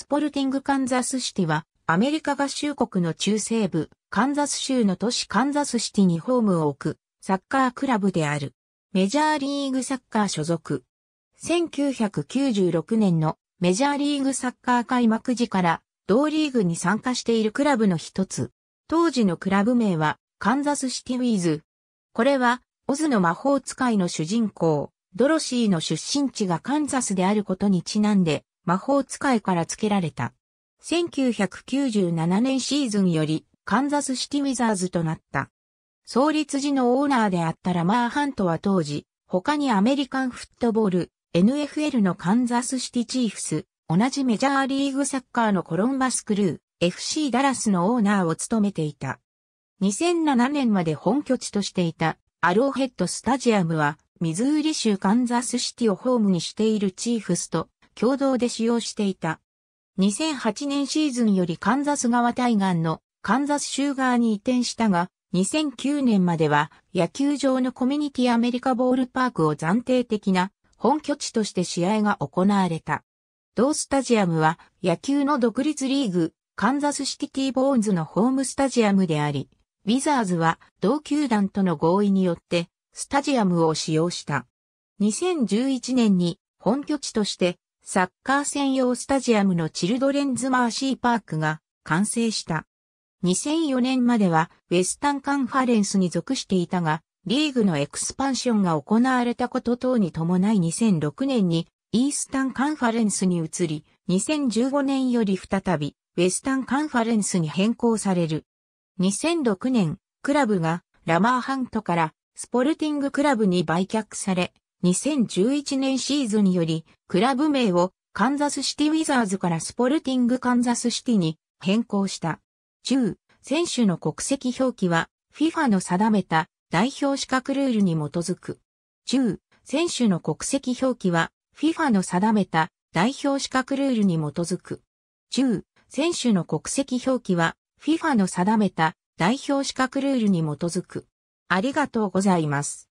スポルティングカンザスシティは、アメリカ合衆国の中西部、カンザス州の都市カンザスシティにホームを置く、サッカークラブである。メジャーリーグサッカー所属。1996年のメジャーリーグサッカー開幕時から同リーグに参加しているクラブの一つ。当時のクラブ名はカンザスシティウィズ。これはオズの魔法使いの主人公、ドロシーの出身地がカンザスであることにちなんで魔法使いから付けられた。1997年シーズンよりカンザスシティウィザーズとなった。創立時のオーナーであったラマーハントは当時、他にアメリカンフットボール、NFL のカンザスシティチーフス、同じメジャーリーグサッカーのコロンバスクルー、FC ダラスのオーナーを務めていた。2007年まで本拠地としていたアローヘッドスタジアムは、ミズーリ州カンザスシティをホームにしているチーフスと共同で使用していた。2008年シーズンよりカンザス川対岸のカンザス州側に移転したが、2009年までは野球場のコミュニティアメリカボールパークを暫定的な本拠地として試合が行われた。同スタジアムは野球の独立リーグ、カンザスシティティボーンズのホームスタジアムであり、ウィザーズは同球団との合意によってスタジアムを使用した。2011年に本拠地としてサッカー専用スタジアムのチルドレンズ・マーシー・パークが完成した。2004年まではウェスタンカンファレンスに属していたが、リーグのエクスパンションが行われたこと等に伴い2006年にイースタンカンファレンスに移り、2015年より再びウェスタンカンファレンスに変更される。2006年、クラブがラマーハントからスポルティングクラブに売却され、2011年シーズンより、クラブ名をカンザスシティウィザーズからスポルティングカンザスシティに変更した。中、選手の国籍表記は FIFA の定めた代表資格ルールに基づく。中、選手の国籍表記は FIFA の定めた代表資格ルールに基づく。中、選手の国籍表記は FIFA の定めた代表資格ルールに基づく。ありがとうございます。